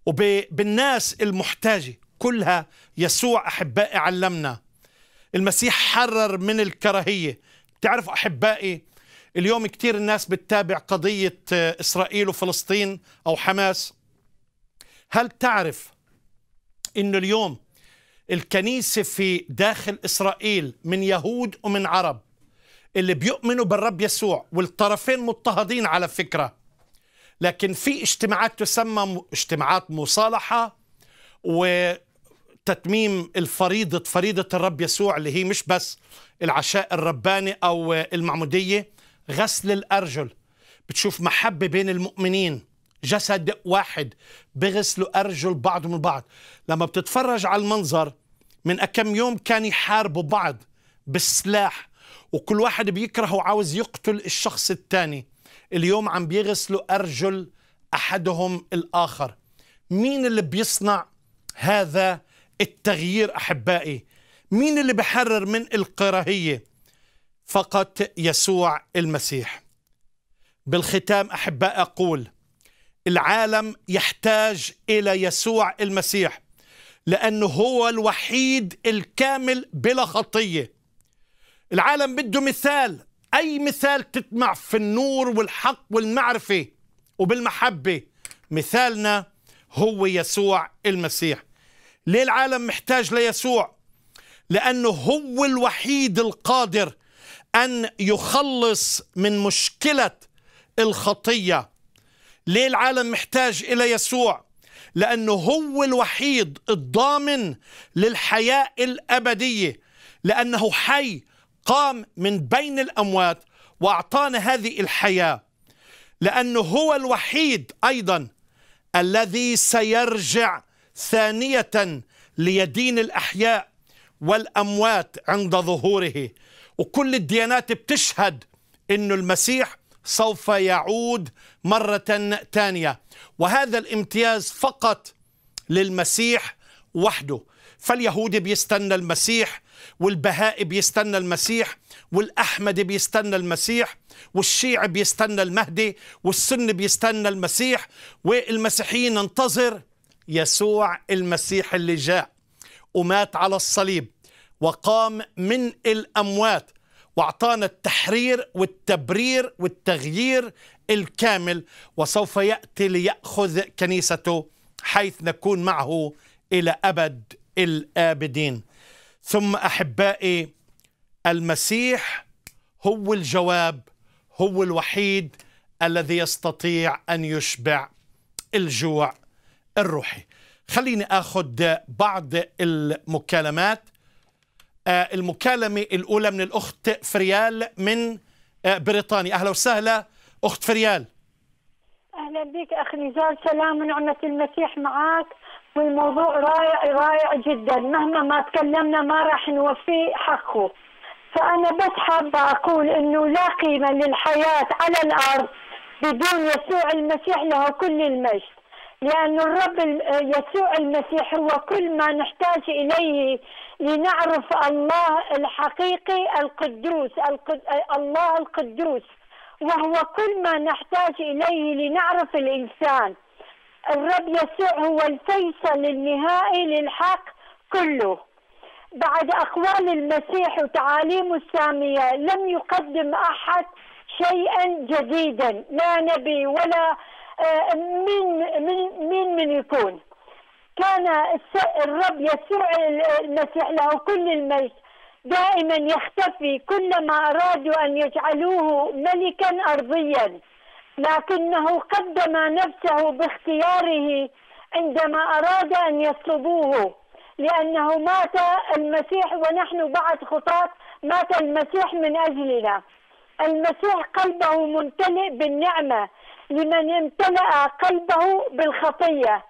وبالناس المحتاجة كلها يسوع أحبائي علمنا المسيح حرر من الكراهية تعرف أحبائي اليوم كثير الناس بتتابع قضية آه، إسرائيل وفلسطين أو حماس هل تعرف أنه اليوم الكنيسة في داخل إسرائيل من يهود ومن عرب اللي بيؤمنوا بالرب يسوع والطرفين مضطهدين على فكرة لكن في اجتماعات تسمى اجتماعات مصالحة وتتميم الفريضة فريضة الرب يسوع اللي هي مش بس العشاء الرباني أو المعمودية غسل الأرجل بتشوف محبة بين المؤمنين جسد واحد بغسلوا أرجل بعضهم البعض لما بتتفرج على المنظر من كم يوم كان يحاربوا بعض بالسلاح وكل واحد بيكره وعاوز يقتل الشخص الثاني اليوم عم بيغسلوا أرجل أحدهم الآخر مين اللي بيصنع هذا التغيير أحبائي مين اللي بحرر من الكراهية فقط يسوع المسيح بالختام أحباء أقول العالم يحتاج إلى يسوع المسيح لأنه هو الوحيد الكامل بلا خطية العالم بده مثال أي مثال تطمع في النور والحق والمعرفة وبالمحبة مثالنا هو يسوع المسيح ليه العالم محتاج ليسوع لأنه هو الوحيد القادر أن يخلص من مشكلة الخطية ليه العالم محتاج إلى يسوع لأنه هو الوحيد الضامن للحياة الأبدية لأنه حي قام من بين الأموات وأعطانا هذه الحياة لأنه هو الوحيد أيضا الذي سيرجع ثانية ليدين الأحياء والأموات عند ظهوره وكل الديانات بتشهد أن المسيح سوف يعود مرة ثانية وهذا الامتياز فقط للمسيح وحده فاليهودي بيستنى المسيح والبهائي بيستنى المسيح والأحمدي بيستنى المسيح والشيعي بيستنى المهدي والسني بيستنى المسيح والمسيحيين ننتظر يسوع المسيح اللي جاء ومات على الصليب وقام من الأموات واعطانا التحرير والتبرير والتغيير الكامل وسوف ياتي لياخذ كنيسته حيث نكون معه الى ابد الابدين ثم احبائي المسيح هو الجواب هو الوحيد الذي يستطيع ان يشبع الجوع الروحي خليني أخذ بعض المكالمات آه، المكالمة الأولى من الأخت فريال من آه، بريطانيا أهلا وسهلا أخت فريال أهلا بك أخ نزار سلام ونعمة المسيح معك والموضوع رائع رائع جدا مهما ما تكلمنا ما راح نوفي حقه فأنا بس حابة أقول إنه لا قيمة للحياة على الأرض بدون يسوع المسيح له كل المجد لأن الرب يسوع المسيح هو كل ما نحتاج إليه لنعرف الله الحقيقي القدوس القد... الله القدوس وهو كل ما نحتاج إليه لنعرف الإنسان الرب يسوع هو الفيصل النهائي للحق كله بعد أقوال المسيح وتعاليمه السامية لم يقدم أحد شيئا جديدا لا نبي ولا آه، مين من مين من يكون كان الرب يسوع المسيح له كل المجد دائما يختفي كلما ارادوا ان يجعلوه ملكا ارضيا لكنه قدم نفسه باختياره عندما اراد ان يصلبوه لانه مات المسيح ونحن بعد خطاه مات المسيح من اجلنا المسيح قلبه ممتلئ بالنعمه لمن امتلأ قلبه بالخطية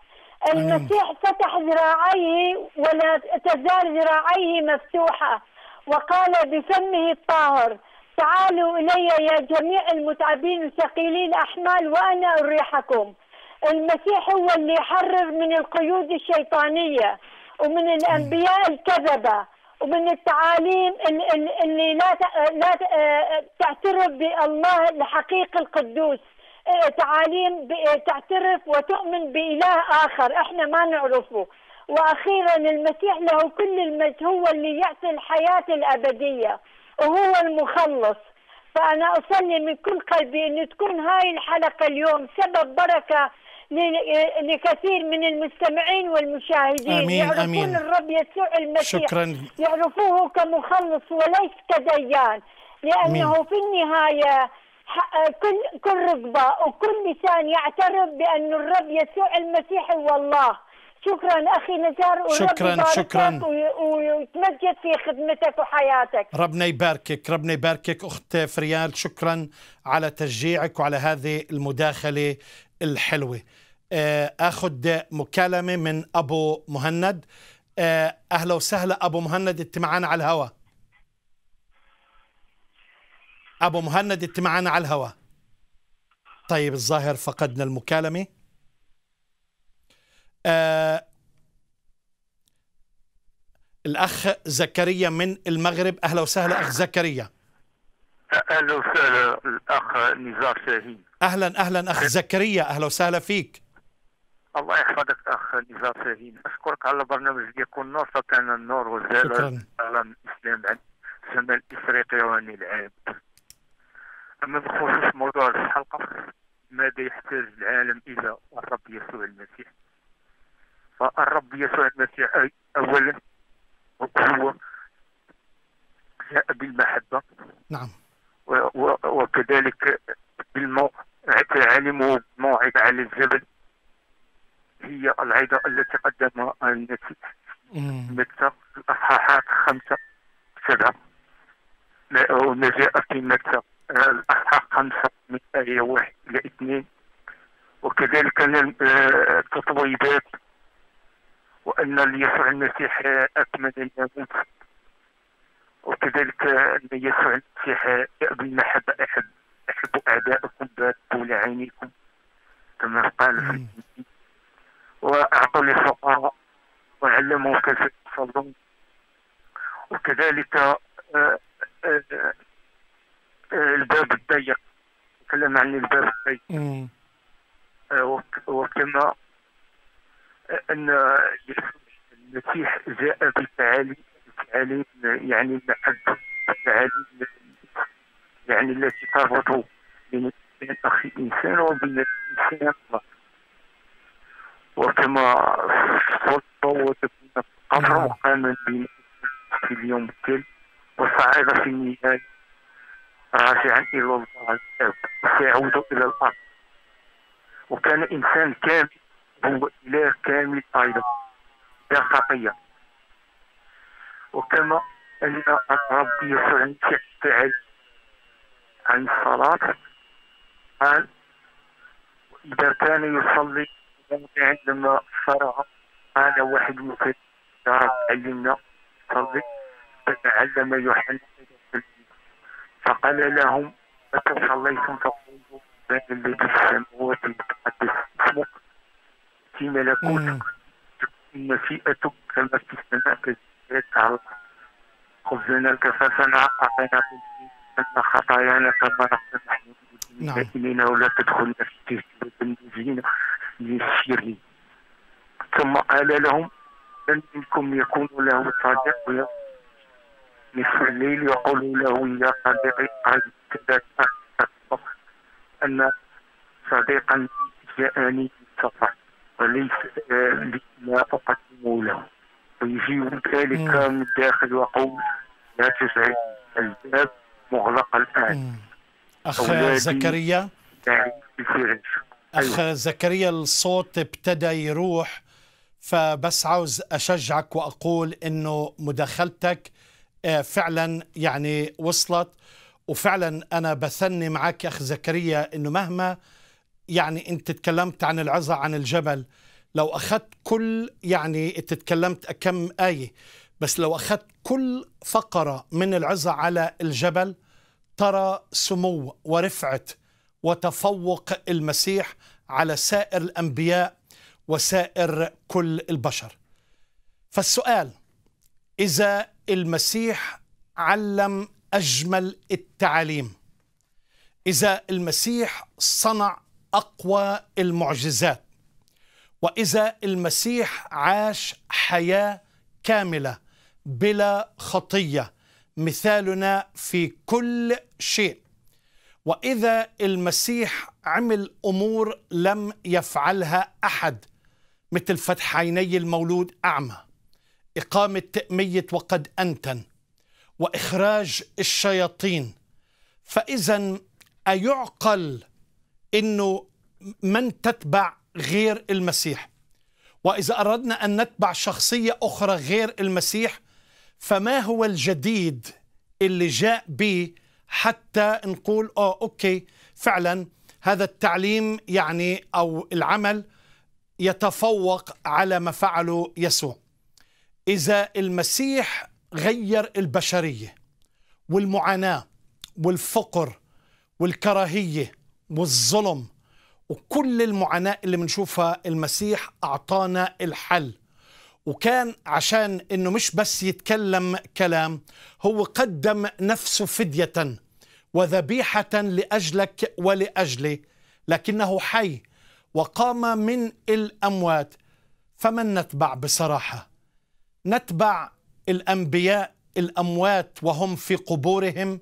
المسيح فتح ذراعيه ولا تزال ذراعيه مفتوحة وقال بفمه الطاهر تعالوا إلي يا جميع المتعبين الثقيلين أحمال وأنا أريحكم المسيح هو اللي يحرر من القيود الشيطانية ومن الأنبياء الكذبة ومن التعاليم اللي لا آه، آه، تعترف بالله الحقيقي القدوس إيه، تعاليم إيه، تعترف وتؤمن بإله آخر إحنا ما نعرفه وأخيرا المسيح له كل المجد هو اللي يعطي الحياة الأبدية وهو المخلص فأنا أصلي من كل قلبي أن تكون هاي الحلقة اليوم سبب بركة لكثير من المستمعين والمشاهدين أمين يعرفون أمين. الرب يسوع المسيح شكرا يعرفوه كمخلص وليس كديان لأنه أمين. في النهاية آه، كل كل رقبه وكل لسان يعترف بأن الرب يسوع المسيح هو الله شكرا اخي ورب شكرا شكرا ويتمجد في خدمتك وحياتك ربنا يباركك ربنا يباركك اخت فريال شكرا على تشجيعك وعلى هذه المداخله الحلوه آه، اخذ مكالمه من ابو مهند آه، اهلا وسهلا ابو مهند انت معنا على الهواء ابو مهند انت معنا على الهواء طيب الظاهر فقدنا المكالمه آه الاخ زكريا من المغرب اهلا وسهلا اخ زكريا اهلا وسهلا الاخ نزار شاهين اهلا اهلا اخ زكريا اهلا وسهلا فيك الله يحفظك اخ نزار شاهين اشكرك على برنامج ديالكم النور تاعنا النور وزال على الاسلام عن سنه الافريقيه وعن العالم اما بخصوص موضوع الحلقه ماذا يحتاج العالم الى الرب يسوع المسيح فالرب يسوع المسيح اولا هو جاء بالمحبه نعم وكذلك بالموعد تعلمه موعد على الجبل هي العيدة التي قدمها المسيح متى الأصحاحات خمسة سبعة ما جاء في مكة خمسة من آية واحد إلى اثنين وكذلك آه، التطويبات وأن يسوع المسيح أكمل الموت وكذلك أن يسوع المسيح بالمحبة أحب أحب أعداءكم بطول عينيكم كما قال في وأعطوا للفقراء وعلموا كيف يصلون وكذلك آآ آه، آآ آه، آه، الباب الضيق تكلم عن الباب الضيق آه، وكما آه، ان المسيح جاء بتعاليم يعني المحبه تعاليم يعني التي تربط بين اخي الانسان وبين الانسان الله وكما وتكون القمر وقام بين في اليوم التالي وصعد في النهايه راجعا الى الله سيعود الى الارض وكان انسان كامل هو اله كامل ايضا لا خطيه وكما ان الرب يسوع المسيح فعل عن الصلاه قال اذا كان يصلي عندما فرغ قال واحد مثل يا رب علمنا صلي فتعلم يوحنا فقال لهم متى صليتم فقولوا بين الذي في السماوات المتقدس اسمك في ملكوتك تكون مشيئتك كما في السماء كذلك على الارض خبزنا الكفافنا اعطينا أن خطايانا كما نحن نحن نعم. المدينين ولا تدخلنا في تجربة الذين يسيرين ثم قال لهم من منكم يكون له صادق للخليل يقول له يا صديقي قد تذكرت أن صديقا جاءني بالسفر وليس لما أقدم له ويجيب ذلك من داخل وقول لا تزعج الباب مغلق الآن أخ زكريا أخ أيوة. زكريا الصوت ابتدى يروح فبس عاوز أشجعك وأقول أنه مداخلتك آه، فعلا يعني وصلت وفعلا انا بثني معك يا اخي زكريا انه مهما يعني انت تكلمت عن العزة عن الجبل لو اخذت كل يعني انت تكلمت كم ايه بس لو اخذت كل فقره من العزة على الجبل ترى سمو ورفعه وتفوق المسيح على سائر الانبياء وسائر كل البشر فالسؤال اذا المسيح علم اجمل التعاليم اذا المسيح صنع اقوى المعجزات واذا المسيح عاش حياه كامله بلا خطيه مثالنا في كل شيء واذا المسيح عمل امور لم يفعلها احد مثل فتح عيني المولود اعمى إقامة ميت وقد أنتن وإخراج الشياطين فإذا أيعقل أنه من تتبع غير المسيح وإذا أردنا أن نتبع شخصية أخرى غير المسيح فما هو الجديد اللي جاء به حتى نقول آه أوكي فعلا هذا التعليم يعني أو العمل يتفوق على ما فعله يسوع إذا المسيح غير البشرية والمعاناة والفقر والكراهية والظلم وكل المعاناة اللي بنشوفها المسيح أعطانا الحل وكان عشان انه مش بس يتكلم كلام هو قدم نفسه فدية وذبيحة لأجلك ولأجلي لكنه حي وقام من الأموات فمن نتبع بصراحة نتبع الانبياء الاموات وهم في قبورهم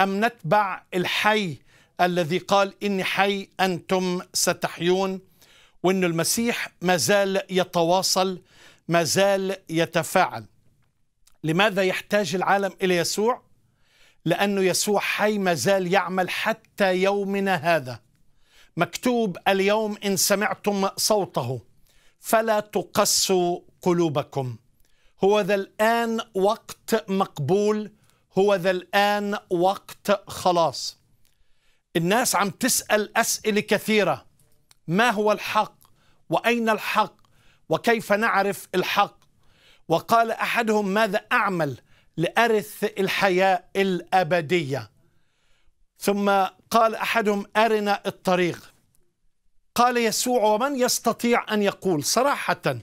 ام نتبع الحي الذي قال اني حي انتم ستحيون وان المسيح ما زال يتواصل ما زال يتفاعل لماذا يحتاج العالم الى يسوع لانه يسوع حي ما زال يعمل حتى يومنا هذا مكتوب اليوم ان سمعتم صوته فلا تقسوا قلوبكم هو ذا الآن وقت مقبول هو ذا الآن وقت خلاص الناس عم تسأل أسئلة كثيرة ما هو الحق وأين الحق وكيف نعرف الحق وقال أحدهم ماذا أعمل لأرث الحياة الأبدية ثم قال أحدهم أرنا الطريق قال يسوع ومن يستطيع أن يقول صراحةً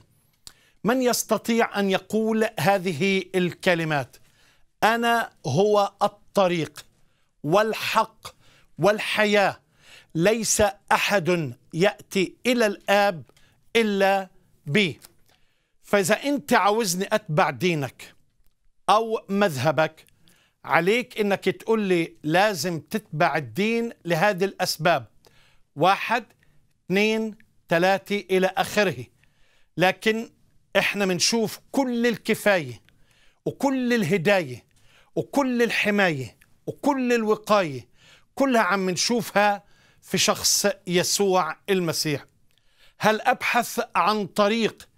من يستطيع ان يقول هذه الكلمات انا هو الطريق والحق والحياه ليس احد ياتي الى الاب الا بي فاذا انت عاوزني اتبع دينك او مذهبك عليك انك تقول لي لازم تتبع الدين لهذه الاسباب واحد اثنين ثلاثه الى اخره لكن احنا بنشوف كل الكفاية وكل الهداية وكل الحماية وكل الوقاية كلها عم نشوفها في شخص يسوع المسيح هل أبحث عن طريق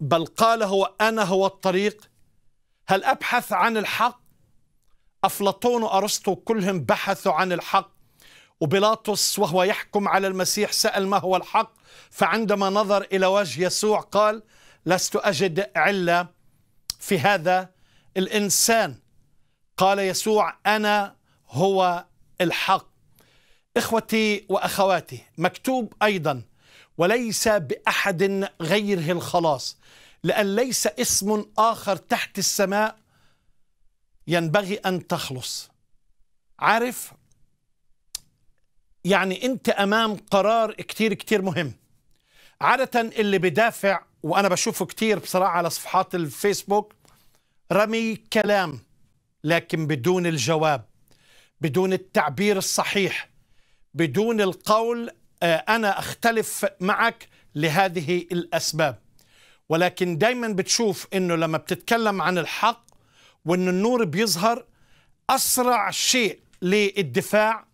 بل قال هو أنا هو الطريق هل أبحث عن الحق أفلاطون وأرسطو كلهم بحثوا عن الحق وبيلاطس وهو يحكم على المسيح سأل ما هو الحق فعندما نظر إلى وجه يسوع قال لست أجد علة في هذا الإنسان قال يسوع أنا هو الحق إخوتي وأخواتي مكتوب أيضا وليس بأحد غيره الخلاص لأن ليس اسم آخر تحت السماء ينبغي أن تخلص عارف يعني انت امام قرار كتير كتير مهم عادة اللي بدافع وانا بشوفه كتير بصراحة على صفحات الفيسبوك رمي كلام لكن بدون الجواب بدون التعبير الصحيح بدون القول آه، انا اختلف معك لهذه الاسباب ولكن دايما بتشوف انه لما بتتكلم عن الحق وان النور بيظهر اسرع شيء للدفاع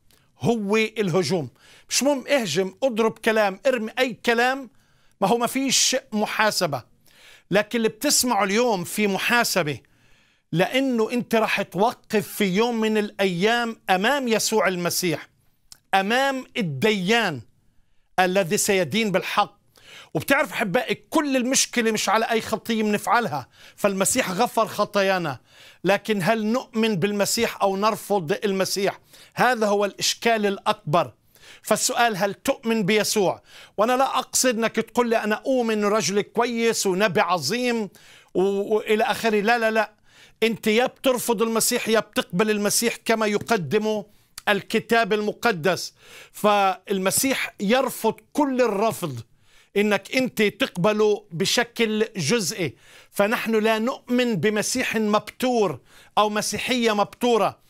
هو الهجوم مش مهم اهجم اضرب كلام ارمي اي كلام ما هو ما فيش محاسبة لكن اللي بتسمعه اليوم في محاسبة لأنه أنت راح توقف في يوم من الأيام أمام يسوع المسيح أمام الديان الذي سيدين بالحق وبتعرف احبائي كل المشكله مش على اي خطيه بنفعلها فالمسيح غفر خطايانا لكن هل نؤمن بالمسيح او نرفض المسيح هذا هو الاشكال الاكبر فالسؤال هل تؤمن بيسوع وانا لا اقصد انك تقول لي انا اؤمن رجل كويس ونبي عظيم والى اخره لا لا لا انت يا بترفض المسيح يا بتقبل المسيح كما يقدمه الكتاب المقدس فالمسيح يرفض كل الرفض انك انت تقبله بشكل جزئي فنحن لا نؤمن بمسيح مبتور او مسيحيه مبتوره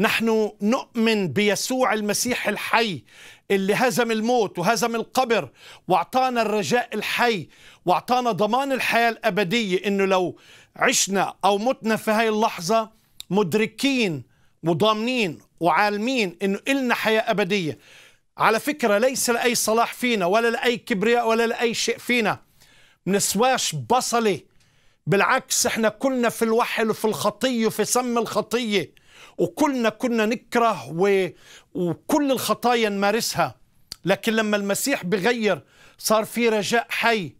نحن نؤمن بيسوع المسيح الحي اللي هزم الموت وهزم القبر واعطانا الرجاء الحي واعطانا ضمان الحياه الابديه انه لو عشنا او متنا في هاي اللحظه مدركين وضامنين وعالمين انه النا حياه ابديه على فكرة ليس لأي صلاح فينا ولا لأي كبرياء ولا لأي شيء فينا منسواش بصلي بالعكس احنا كلنا في الوحل وفي الخطية وفي سم الخطية وكلنا كنا نكره و... وكل الخطايا نمارسها لكن لما المسيح بغير صار في رجاء حي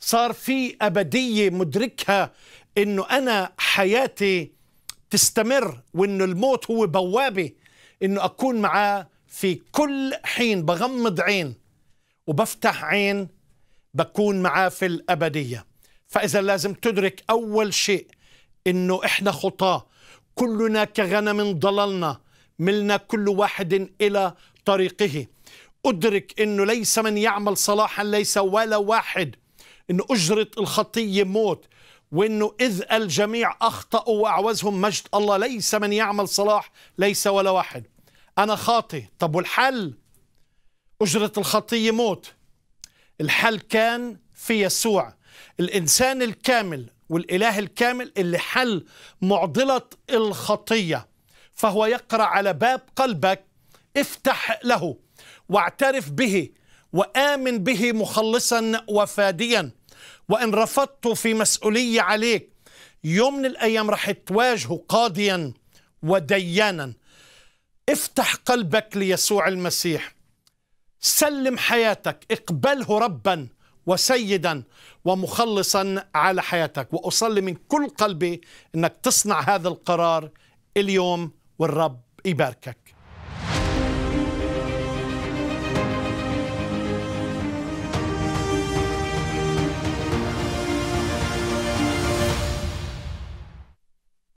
صار في أبدية مدركها أنه أنا حياتي تستمر وأنه الموت هو بوابة أنه أكون معاه في كل حين بغمض عين وبفتح عين بكون معاه في الأبدية فإذا لازم تدرك أول شيء إنه إحنا خطاة كلنا كغنم ضللنا ملنا كل واحد إلى طريقه أدرك أنه ليس من يعمل صلاحا ليس ولا واحد انه أجرة الخطية موت وأنه إذ الجميع أخطأوا وأعوزهم مجد الله ليس من يعمل صلاح ليس ولا واحد أنا خاطي طب والحل أجرة الخطية موت الحل كان في يسوع الإنسان الكامل والإله الكامل اللي حل معضلة الخطية فهو يقرأ على باب قلبك افتح له واعترف به وآمن به مخلصا وفاديا وإن رفضته في مسؤولية عليك يوم من الأيام راح تواجهه قاضيا وديانا افتح قلبك ليسوع المسيح سلم حياتك اقبله ربا وسيدا ومخلصا على حياتك واصلي من كل قلبي انك تصنع هذا القرار اليوم والرب يباركك